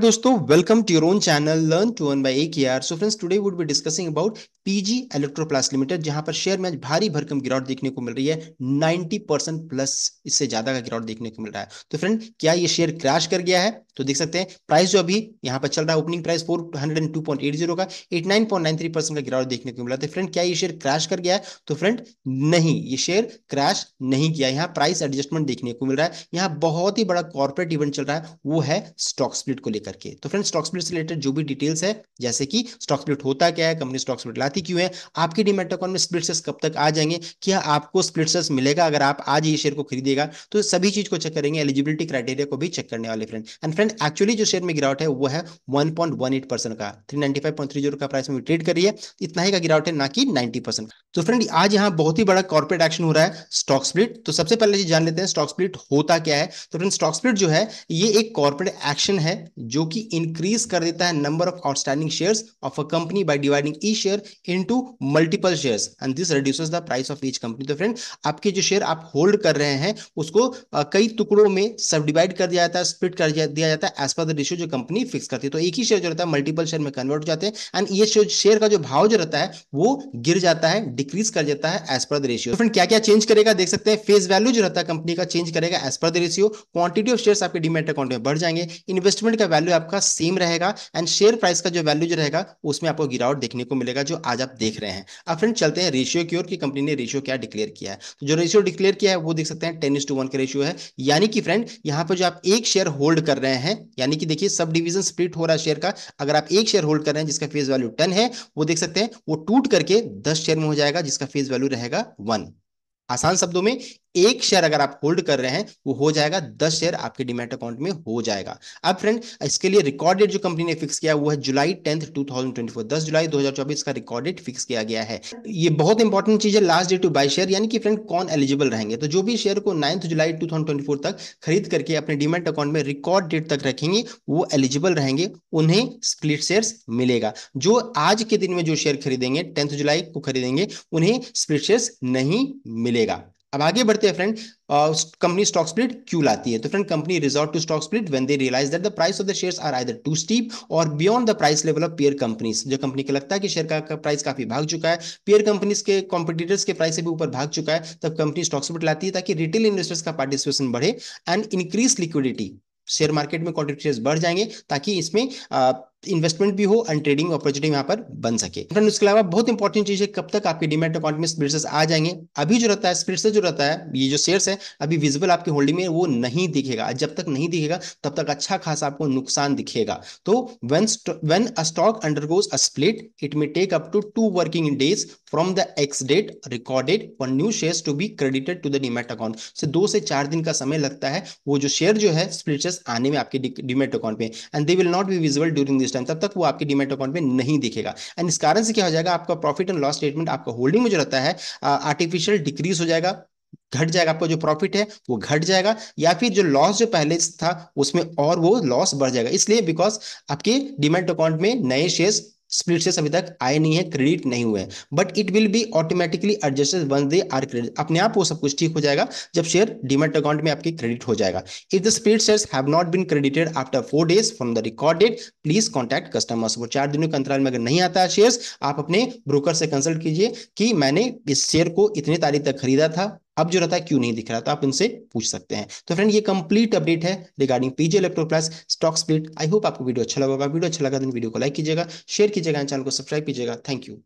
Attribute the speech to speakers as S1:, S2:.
S1: दोस्तों welcome to your own channel learn to one by एक so friends today would be discussing about PG Electroplast limited जहां पर share में आज भारी भरकम गिरावट देखने को मिल रही है 90 परसेंट प्लस इससे ज्यादा का गिरावट देखने को मिल रहा है तो फ्रेंड क्या ये शेयर क्रैश कर गया है तो देख सकते हैं प्राइस जो अभी यहां पर चल रहा है ओपनिंग प्राइस 402.80 का 89.93 परसेंट का गिरावट देखने को मिला था तो फ्रेंड क्या ये शेयर क्रैश कर गया है तो फ्रेंड नहीं ये शेयर क्रैश नहीं किया यहाँ प्राइस एडजस्टमेंट देखने को मिल रहा है यहाँ बहुत ही बड़ा कॉर्पोरेट इवेंट चल रहा है वो है स्टॉक स्प्लिट को लेकर के तो फ्रेंड स्टॉक स्प्लिट से रिलेटेड जो भी डिटेल्स है जैसे कि स्टॉक स्प्लिट होता क्या है कंपनी स्टॉक स्प्लिट घबराती क्यों है आपके डिमेट अकाउंट में स्प्लिट सेल्स कब तक आ जाएंगे क्या आपको स्प्लिट सेल्स मिलेगा अगर आप आज ये शेयर को खरीदेगा तो सभी चीज को चेक करेंगे एलिजिबिलिटी क्राइटेरिया को भी चेक करने वाले फ्रेंड एंड फ्रेंड एक्चुअली जो शेयर में गिरावट है वो है one point one eight percent का थ्री फाइव पॉइंट थ्री का प्राइस में ट्रेड करिए इतना ही का गिरावट है ना कि नाइनटी परसेंट तो फ्रेंड आज यहाँ बहुत ही बड़ा कॉर्पोरेट एक्शन हो रहा है स्टॉक स्प्लिट तो सबसे पहले जान लेते हैं स्टॉक स्प्लिट होता क्या है तो फ्रेंड स्टॉक स्प्लिट जो है ये एक कॉर्पोरेट एक्शन है जो कि इंक्रीज कर देता है number of outstanding shares of a company by dividing each share into multiple shares and this reduces the price of each company तो फ्रेंड आपके जो शेयर आप होल्ड कर रहे हैं उसको कई टुकड़ों में सब डिवाइड कर दिया जाता है स्प्लिट कर दिया जाता है एज पर द रेशियो जो कंपनी फिक्स करती है तो एक ही शेयर जो रहता है मल्टीपल शेयर में कन्वर्ट हो जाते हैं एंड ये शेयर का जो भाव जो रहता है वो गिर जाता है डिक्रीज कर जाता है as per the ratio friend क्या क्या चेंज करेगा देख सकते हैं फेस वैल्यू जो रहता है कंपनी का चेंज करेगा as per the ratio quantity of share आपके डिमेट अकाउंट में बढ़ जाएंगे इन्वेस्टमेंट का वैल्यू आपका सेम रहेगा एंड शेयर प्राइस का जो वैल्यू जो रहेगा उसमें आपको गिरावट देखने को मिलेगा जो आज आप देख रहे हैं अब फ्रेंड चलते हैं रेशियो की ओर की कंपनी ने रेशियो क्या डिक्लेयर किया है तो जो रेशियो डिक्लेयर किया है वो देख सकते हैं टेन टू वन का रेशियो है यानी कि फ्रेंड यहाँ पर जो आप एक शेयर होल्ड कर रहे हैं यानी कि देखिए सब डिविजन स्प्लिट हो रहा है शेयर का अगर आप एक शेयर होल्ड कर रहे हैं जिसका फेस वैल्यू टेन है वो देख सकते हैं वो टूट करके दस शेयर में हो जाएगा जिसका फेस वैल्यू रहेगा वन आसान शब्दों में एक शेयर अगर आप होल्ड कर रहे हैं वो हो जाएगा दस शेयर आपके डिमेट अकाउंट में हो जाएगा अब फ्रेंड इसके लिए रिकॉर्डेड जो कंपनी ने फिक्स किया वो है July tenth two thousand twenty four दस जुलाई दो हजार चौबीस का रिकॉर्डेड फिक्स किया गया है ये बहुत इंपॉर्टेंट चीज है last date to buy share यानी कि फ्रेंड कौन एलिजिबल रहेंगे तो जो भी शेयर को ninth July two thousand twenty four तक खरीद करके अपने डिमेट अकाउंट में रिकॉर्ड डेट तक रखेंगे वो एलिजिबल रहेंगे उन्हें स्प्लिट शेयर मिलेगा जो आज के दिन में जो शेयर खरीदेंगे टेंथ जुलाई को खरीदेंगे उन्हें स्प्लिट शेयर नहीं मिलेगा अब आगे बढ़ते हैं फ्रेंड कंपनी स्टॉक स्प्लिट क्यों लाती है तो friend company resort to stock split when they realize that the price of the shares are either too steep or beyond the price level of peer companies जो company को लगता है कि share का, प्राइस काफी भाग चुका है पेयर कंपनीज के कॉम्पिटिटर्स के प्राइस से भी ऊपर भाग चुका है तब कंपनी स्टॉक स्प्लिट लाती है ताकि रिटेल इन्वेस्टर्स का पार्टिसिपेशन बढ़े and increase liquidity share market में कॉन्ट्रीब्यूटर्स बढ़ जाएंगे ताकि इसमें आ, इन्वेस्टमेंट भी हो एंड ट्रेडिंग अपॉर्चुनिटी यहाँ पर बन सके फ्रेंड उसके अलावा बहुत इंपॉर्टेंट चीज है कब तक आपके डिमेट अकाउंट में स्प्रिट्स आ जाएंगे अभी जो रहता है स्प्रिट्स जो रहता है ये जो शेयर्स है अभी विजिबल आपके होल्डिंग में वो नहीं दिखेगा जब तक नहीं दिखेगा तब तक अच्छा खास आपको नुकसान दिखेगा तो when when a stock undergoes a split it may take up to two working days from the ex date recorded for new share to be credited to the demat account से दो से चार दिन का समय लगता है वो जो शेयर जो है स्प्लिट्स आने में आपके डिमेट अकाउंट में and they will not be visible during this time तब तक वो आपके डिमेट अकाउंट में नहीं दिखेगा एंड इस कारण से क्या हो जाएगा आपका प्रॉफिट एंड लॉस स्टेटमेंट आपका होल्डिंग में जो रहता है आर्टिफिशियल डिक्रीज हो जाएगा घट जाएगा आपका जो प्रॉफिट है वो घट जाएगा या फिर जो लॉस जो पहले था उसमें और वो लॉस बढ़ जाएगा इसलिए बिकॉज आपके डिमेट अकाउंट में नए शेयर्स स्प्लिट से अभी तक आए नहीं है क्रेडिट नहीं हुए but it will be automatically adjusted once they are credit अपने आप वो सब कुछ ठीक हो जाएगा जब शेयर डिमेट अकाउंट में आपकी क्रेडिट हो जाएगा if the split shares have not been credited after four days from the record date please contact customer support चार दिनों के अंतराल में अगर नहीं आता है शेयर्स आप अपने ब्रोकर से कंसल्ट कीजिए कि मैंने इस शेयर को इतनी तारीख तक खरीदा था अब जो रहता है क्यों नहीं दिख रहा तो आप इनसे पूछ सकते हैं तो फ्रेंड ये कंप्लीट अपडेट है regarding PJ electro plus stock split I hope आपको वीडियो अच्छा लगा वीडियो अच्छा लगा तो वीडियो को लाइक कीजिएगा शेयर कीजिएगा चैनल को सब्सक्राइब कीजिएगा थैंक यू